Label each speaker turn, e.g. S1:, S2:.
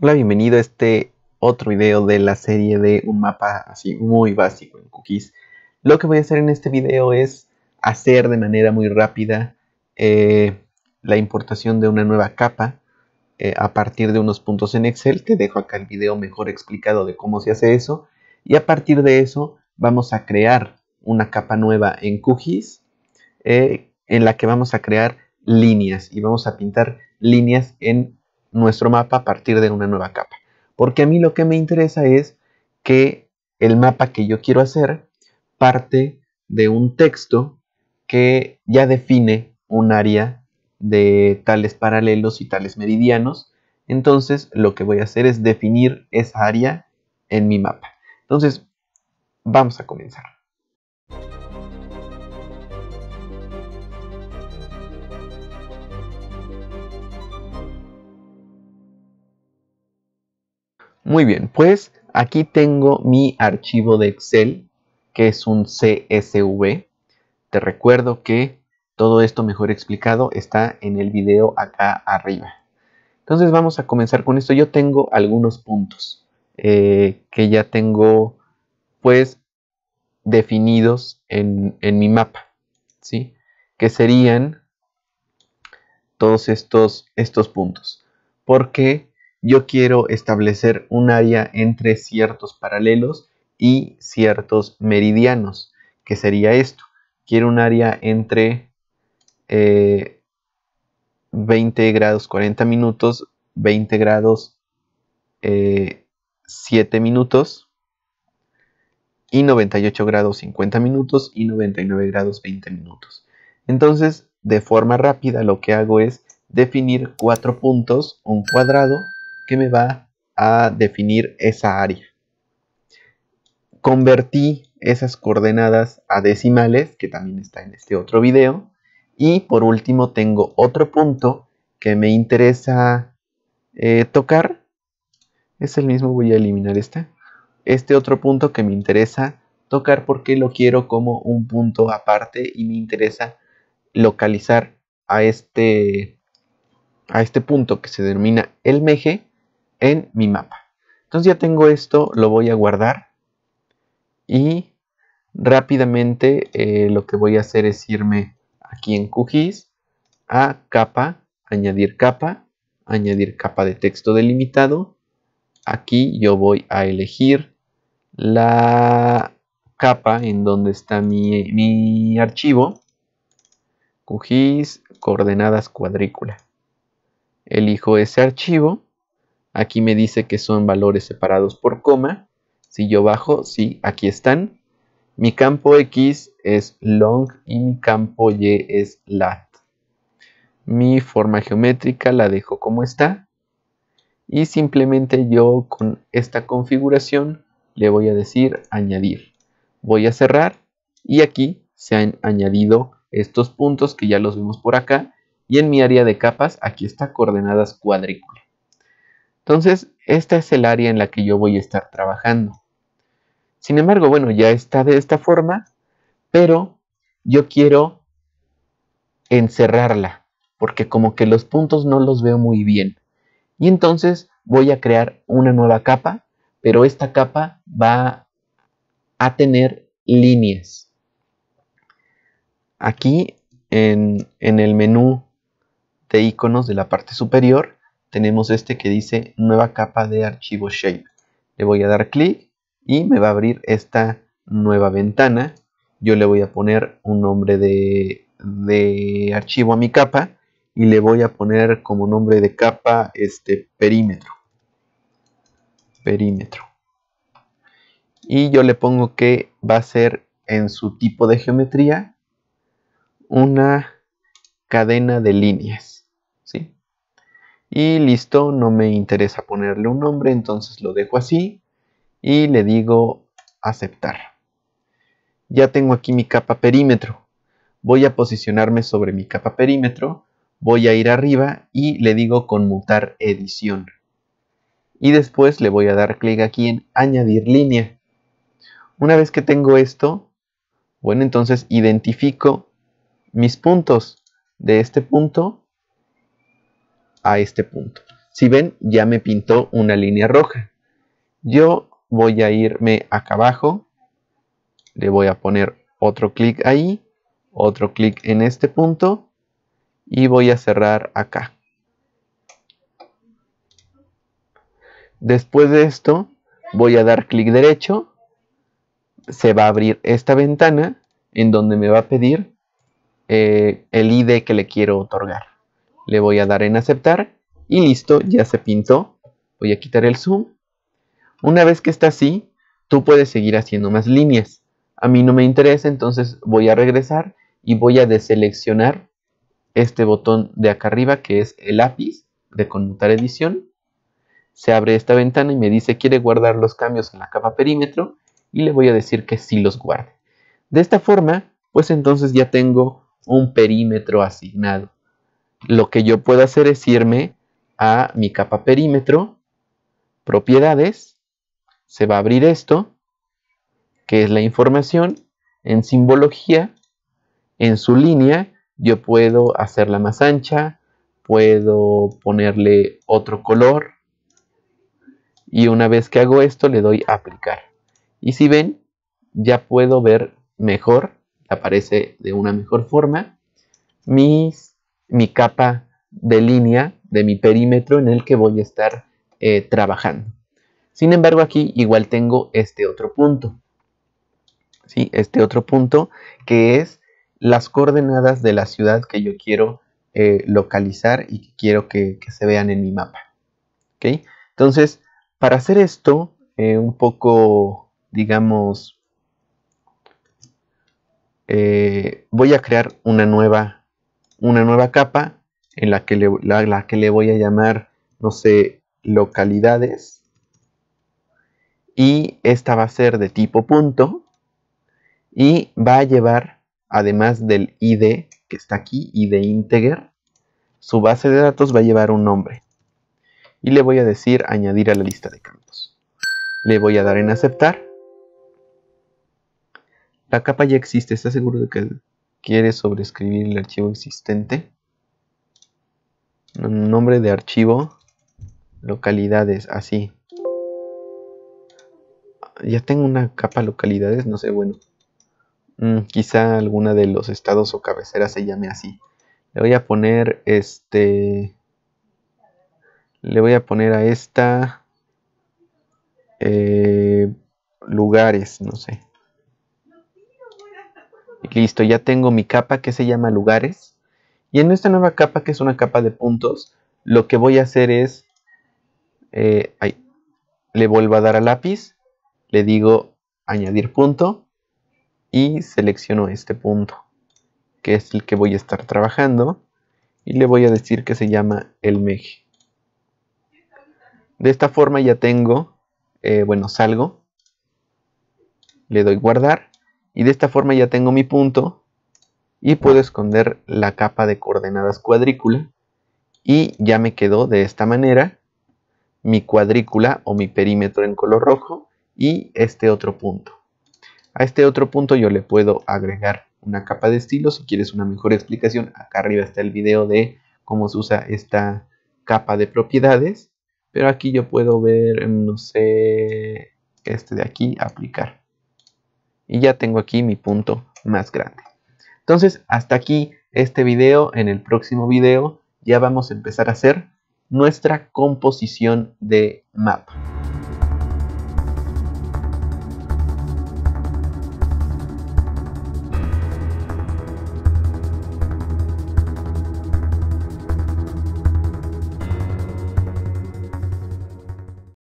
S1: Hola, bienvenido a este otro video de la serie de un mapa así muy básico en cookies. Lo que voy a hacer en este video es hacer de manera muy rápida eh, la importación de una nueva capa eh, a partir de unos puntos en Excel. Te dejo acá el video mejor explicado de cómo se hace eso. Y a partir de eso vamos a crear una capa nueva en cookies eh, en la que vamos a crear líneas y vamos a pintar líneas en nuestro mapa a partir de una nueva capa. Porque a mí lo que me interesa es que el mapa que yo quiero hacer parte de un texto que ya define un área de tales paralelos y tales meridianos. Entonces lo que voy a hacer es definir esa área en mi mapa. Entonces, vamos a comenzar. Muy bien, pues aquí tengo mi archivo de Excel, que es un CSV. Te recuerdo que todo esto mejor explicado está en el video acá arriba. Entonces vamos a comenzar con esto. Yo tengo algunos puntos eh, que ya tengo pues definidos en, mi mapa, ¿sí? Que serían todos estos, estos puntos. Porque yo quiero establecer un área entre ciertos paralelos y ciertos meridianos, que sería esto. Quiero un área entre 20 eh, grados 40 minutos, 20 grados 7 eh, minutos y 98 grados 50 minutos y 99 grados 20 minutos. Entonces, de forma rápida, lo que hago es definir cuatro puntos, un cuadrado que me va a definir esa área. Convertí esas coordenadas a decimales, que también está en este otro video. Y por último tengo otro punto que me interesa eh, tocar. Es el mismo, voy a eliminar este. Este otro punto que me interesa tocar porque lo quiero como un punto aparte y me interesa localizar a este, a este punto que se denomina el meje en mi mapa. Entonces ya tengo esto, lo voy a guardar y rápidamente eh, lo que voy a hacer es irme aquí en QGIS a capa, añadir capa, añadir capa de texto delimitado. Aquí yo voy a elegir la capa en donde está mi, mi archivo. QGIS, coordenadas cuadrícula. Elijo ese archivo Aquí me dice que son valores separados por coma. Si yo bajo, sí, aquí están. Mi campo X es long y mi campo Y es lat. Mi forma geométrica la dejo como está. Y simplemente yo con esta configuración le voy a decir añadir. Voy a cerrar y aquí se han añadido estos puntos que ya los vimos por acá. Y en mi área de capas aquí está coordenadas cuadrículas. Entonces, esta es el área en la que yo voy a estar trabajando. Sin embargo, bueno, ya está de esta forma, pero yo quiero encerrarla, porque como que los puntos no los veo muy bien. Y entonces voy a crear una nueva capa, pero esta capa va a tener líneas. Aquí en, en el menú de iconos de la parte superior, tenemos este que dice nueva capa de archivo shape. Le voy a dar clic y me va a abrir esta nueva ventana. Yo le voy a poner un nombre de, archivo a mi capa y le voy a poner como nombre de capa este perímetro. Perímetro. Y yo le pongo que va a ser en su tipo de geometría una cadena de líneas. Y listo, no me interesa ponerle un nombre, entonces lo dejo así y le digo aceptar. Ya tengo aquí mi capa perímetro. Voy a posicionarme sobre mi capa perímetro, voy a ir arriba y le digo conmutar edición. Y después le voy a dar clic aquí en añadir línea. Una vez que tengo esto, bueno, entonces identifico mis puntos de este punto a este punto. Si ven, ya me pintó una línea roja. Yo voy a irme acá abajo, le voy a poner otro clic ahí, otro clic en este punto y voy a cerrar acá. Después de esto, voy a dar clic derecho, se va a abrir esta ventana en donde me va a pedir eh, el ID que le quiero otorgar le voy a dar en aceptar y listo, ya se pintó. Voy a quitar el zoom. Una vez que está así, tú puedes seguir haciendo más líneas. A mí no me interesa, entonces voy a regresar y voy a deseleccionar este botón de acá arriba que es el lápiz de conmutar edición. Se abre esta ventana y me dice quiere guardar los cambios en la capa perímetro y le voy a decir que sí los guarde. De esta forma, pues entonces ya tengo un perímetro asignado lo que yo puedo hacer es irme a mi capa perímetro, propiedades, se va a abrir esto, que es la información, en simbología, en su línea, yo puedo hacerla más ancha, puedo ponerle otro color, y una vez que hago esto le doy a aplicar. Y si ven, ya puedo ver mejor, aparece de una mejor forma, mis mi capa de línea, de mi perímetro en el que voy a estar eh, trabajando. Sin embargo, aquí igual tengo este otro punto. ¿sí? Este otro punto que es las coordenadas de la ciudad que yo quiero eh, localizar y que quiero que, se vean en mi mapa. ¿okay? Entonces, para hacer esto, eh, un poco, digamos, voy a crear una nueva una nueva capa en la que le, la, que le voy a llamar, no sé, localidades. Y esta va a ser de tipo punto. Y va a llevar, además del ID que está aquí, ID integer, su base de datos va a llevar un nombre. Y le voy a decir añadir a la lista de campos. Le voy a dar en aceptar. La capa ya existe, está seguro de que quiere sobreescribir el archivo existente. Nombre de archivo, localidades, así. Ya tengo una capa localidades, no sé, bueno. Mm, quizá alguna de los estados o cabeceras se llame así. Le voy a poner este. Le voy a poner a esta. Eh, lugares, no sé. Listo, ya tengo mi capa que se llama lugares. Y en esta nueva capa, que es una capa de puntos, lo que voy a hacer es... Eh, le vuelvo a dar al lápiz, le digo añadir punto y selecciono este punto, que es el que voy a estar trabajando. Y le voy a decir que se llama el meje. De esta forma ya tengo, eh, bueno, salgo, le doy guardar y de esta forma ya tengo mi punto y puedo esconder la capa de coordenadas cuadrícula y ya me quedó de esta manera mi cuadrícula o mi perímetro en color rojo y este otro punto. A este otro punto yo le puedo agregar una capa de estilo. Si quieres una mejor explicación, acá arriba está el video de cómo se usa esta capa de propiedades. Pero aquí yo puedo ver, no sé, este de aquí, aplicar y ya tengo aquí mi punto más grande. Entonces, hasta aquí este video. En el próximo video ya vamos a empezar a hacer nuestra composición de mapa.